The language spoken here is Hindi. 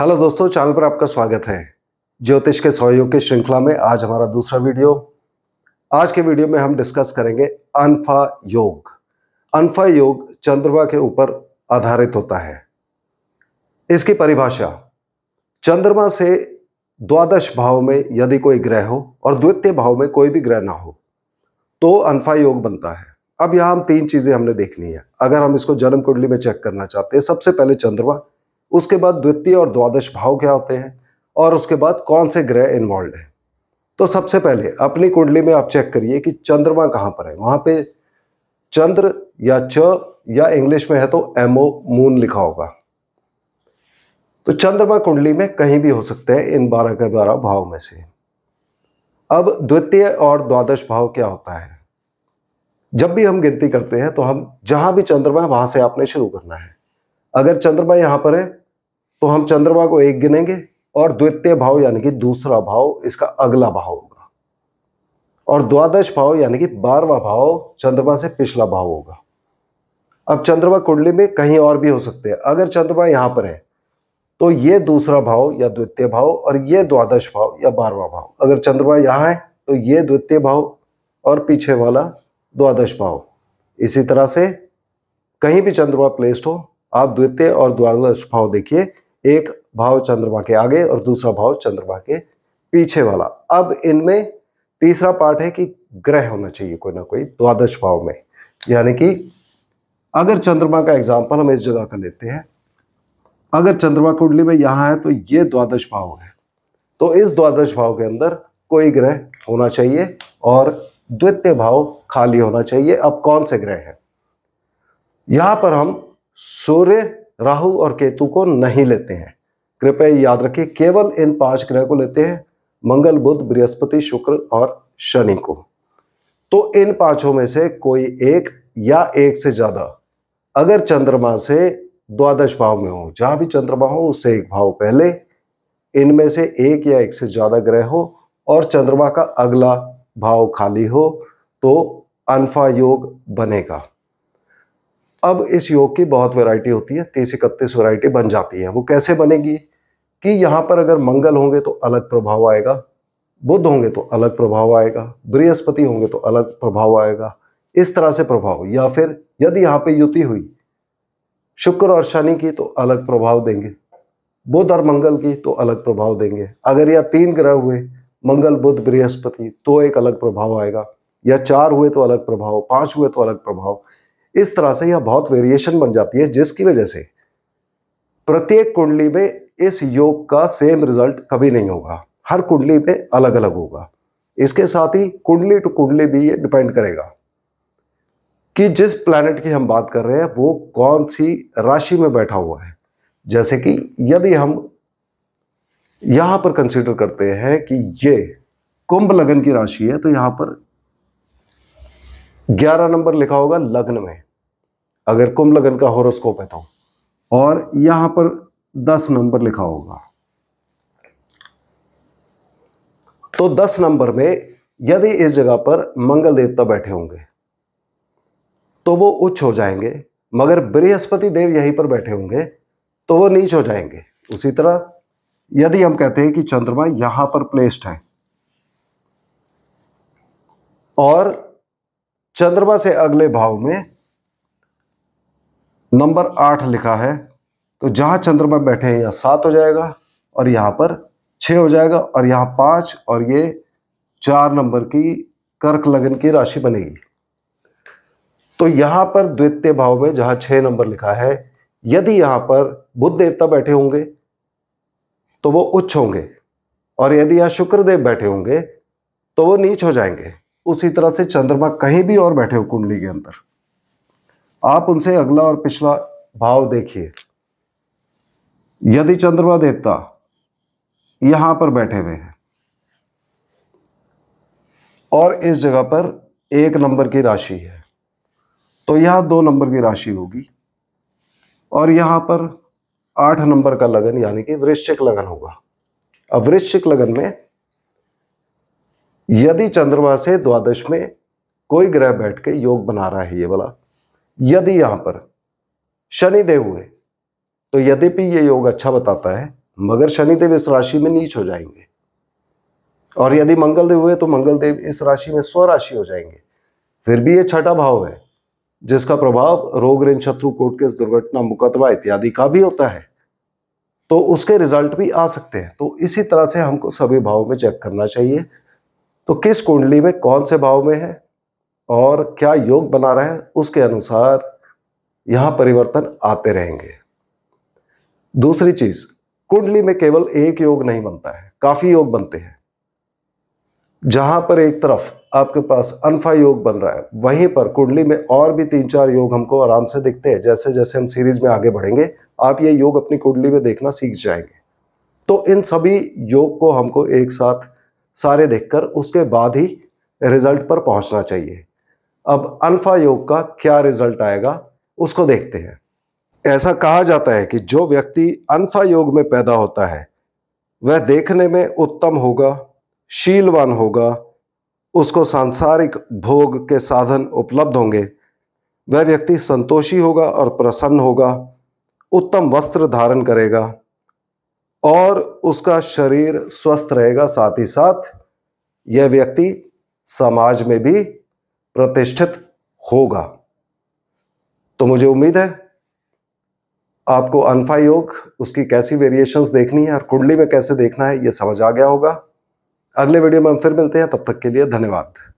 हेलो दोस्तों चैनल पर आपका स्वागत है ज्योतिष के सहयोग की श्रृंखला में आज हमारा दूसरा वीडियो आज के वीडियो में हम डिस्कस करेंगे अनफा योग अनफा योग चंद्रमा के ऊपर आधारित होता है इसकी परिभाषा चंद्रमा से द्वादश भाव में यदि कोई ग्रह हो और द्वितीय भाव में कोई भी ग्रह ना हो तो अनफा योग बनता है अब यहाँ हम तीन चीज़ें हमने देखनी है अगर हम इसको जन्म कुंडली में चेक करना चाहते हैं सबसे पहले चंद्रमा उसके बाद द्वितीय और द्वादश भाव क्या होते हैं और उसके बाद कौन से ग्रह इन्वॉल्व हैं तो सबसे पहले अपनी कुंडली में आप चेक करिए कि चंद्रमा कहाँ पर है वहाँ पे चंद्र या च या इंग्लिश में है तो एमओ मून लिखा होगा तो चंद्रमा कुंडली में कहीं भी हो सकते हैं इन बारह के बारह भाव में से अब द्वितीय और द्वादश भाव क्या होता है जब भी हम गिनती करते हैं तो हम जहां भी चंद्रमा है वहां से आपने शुरू करना है अगर चंद्रमा यहां पर है तो हम चंद्रमा को एक गिनेंगे और द्वितीय भाव यानी कि दूसरा भाव इसका अगला भाव होगा और द्वादश भाव यानी कि बारवा भाव चंद्रमा से पिछला भाव होगा अब चंद्रमा कुंडली में कहीं और भी हो सकते हैं अगर चंद्रमा यहां पर है तो ये दूसरा भाव या द्वितीय भाव और ये द्वादश भाव या बारवा भाव अगर चंद्रमा यहां है तो ये द्वितीय भाव और पीछे वाला द्वादश भाव इसी तरह से कहीं भी चंद्रमा प्लेस्ड हो आप द्वितीय और द्वादश भाव देखिए एक भाव चंद्रमा के आगे और दूसरा भाव चंद्रमा के पीछे वाला अब इनमें तीसरा पार्ट है कि ग्रह होना चाहिए कोई ना कोई द्वादश भाव में यानी कि अगर चंद्रमा का एग्जाम्पल हम इस जगह का लेते हैं अगर चंद्रमा कुंडली में यहाँ है तो ये द्वादश भाव है तो इस द्वादश भाव के अंदर कोई ग्रह होना चाहिए और द्वितीय भाव खाली होना चाहिए अब कौन से ग्रह हैं यहां पर हम सूर्य राहु और केतु को नहीं लेते हैं कृपया याद रखिए केवल इन पांच ग्रह को लेते हैं मंगल बुध बृहस्पति शुक्र और शनि को तो इन पांचों में से कोई एक या एक से ज़्यादा अगर चंद्रमा से द्वादश भाव में हो जहां भी चंद्रमा हो उससे एक भाव पहले इनमें से एक या एक से ज़्यादा ग्रह हो और चंद्रमा का अगला भाव खाली हो तो अनफा योग बनेगा अब इस योग की बहुत वैरायटी होती है तीस इकतीस वैरायटी बन जाती है वो कैसे बनेगी कि यहाँ पर अगर मंगल होंगे तो अलग प्रभाव आएगा बुद्ध होंगे तो अलग प्रभाव आएगा बृहस्पति होंगे तो अलग प्रभाव आएगा इस तरह से प्रभाव या फिर यदि यहाँ पे युति हुई शुक्र और शनि की तो अलग प्रभाव देंगे बुध और मंगल की तो अलग प्रभाव देंगे अगर यह तीन ग्रह हुए मंगल बुध बृहस्पति तो एक अलग प्रभाव आएगा या चार हुए तो अलग प्रभाव पांच हुए तो अलग प्रभाव इस तरह से यह बहुत वेरिएशन बन जाती है जिसकी वजह से प्रत्येक कुंडली में इस योग का सेम रिजल्ट कभी नहीं होगा हर कुंडली में अलग अलग होगा इसके साथ ही कुंडली टू कुंडली भी ये डिपेंड करेगा कि जिस प्लैनेट की हम बात कर रहे हैं वो कौन सी राशि में बैठा हुआ है जैसे कि यदि हम यहां पर कंसीडर करते हैं कि ये कुंभ लगन की राशि है तो यहां पर ग्यारह नंबर लिखा होगा लग्न में अगर कुंभ लगन का होरोस्कोप है तो और यहां पर दस नंबर लिखा होगा तो दस नंबर में यदि इस जगह पर मंगल देवता बैठे होंगे तो वो उच्च हो जाएंगे मगर बृहस्पति देव यहीं पर बैठे होंगे तो वो नीच हो जाएंगे उसी तरह यदि हम कहते हैं कि चंद्रमा यहां पर प्लेस्ड है और चंद्रमा से अगले भाव में नंबर आठ लिखा है तो जहां चंद्रमा बैठे हैं यहां सात हो जाएगा और यहां पर छह हो जाएगा और यहां पांच और ये चार नंबर की कर्क लगन की राशि बनेगी तो यहां पर द्वितीय भाव में जहां छह नंबर लिखा है यदि यहां पर बुद्ध देवता बैठे होंगे तो वो उच्च होंगे और यदि यहां शुक्रदेव बैठे होंगे तो वो नीच हो जाएंगे उसी तरह से चंद्रमा कहीं भी और बैठे हो कुंडली के अंदर आप उनसे अगला और पिछला भाव देखिए यदि चंद्रमा देवता यहां पर बैठे हुए हैं और इस जगह पर एक नंबर की राशि है तो यहां दो नंबर की राशि होगी और यहां पर आठ नंबर का लगन यानी कि वृश्चिक लगन होगा अब वृश्चिक लगन में यदि चंद्रमा से द्वादश में कोई ग्रह बैठ के योग बना रहा है ये वाला यदि यहां पर शनि देव हुए तो भी ये योग अच्छा बताता है मगर शनिदेव इस राशि में नीच हो जाएंगे और यदि मंगल देव हुए तो मंगल देव इस राशि में स्वराशि हो जाएंगे फिर भी ये छठा भाव है जिसका प्रभाव रोग ऋण शत्रु कोट के दुर्घटना मुकदमा इत्यादि का भी होता है तो उसके रिजल्ट भी आ सकते हैं तो इसी तरह से हमको सभी भावों में चेक करना चाहिए तो किस कुंडली में कौन से भाव में है और क्या योग बना रहे हैं उसके अनुसार यहां परिवर्तन आते रहेंगे दूसरी चीज कुंडली में केवल एक योग नहीं बनता है काफी योग बनते हैं जहां पर एक तरफ आपके पास अनफा योग बन रहा है वहीं पर कुंडली में और भी तीन चार योग हमको आराम से दिखते हैं जैसे जैसे हम सीरीज में आगे बढ़ेंगे आप ये योग अपनी कुंडली में देखना सीख जाएंगे तो इन सभी योग को हमको एक साथ सारे देखकर उसके बाद ही रिजल्ट पर पहुंचना चाहिए अब अल्फा योग का क्या रिजल्ट आएगा उसको देखते हैं ऐसा कहा जाता है कि जो व्यक्ति अनफा योग में पैदा होता है वह देखने में उत्तम होगा शीलवान होगा उसको सांसारिक भोग के साधन उपलब्ध होंगे वह व्यक्ति संतोषी होगा और प्रसन्न होगा उत्तम वस्त्र धारण करेगा और उसका शरीर स्वस्थ रहेगा साथ ही साथ यह व्यक्ति समाज में भी प्रतिष्ठित होगा तो मुझे उम्मीद है आपको अनफा योग उसकी कैसी वेरिएशंस देखनी है और कुंडली में कैसे देखना है यह समझ आ गया होगा अगले वीडियो में हम फिर मिलते हैं तब तक के लिए धन्यवाद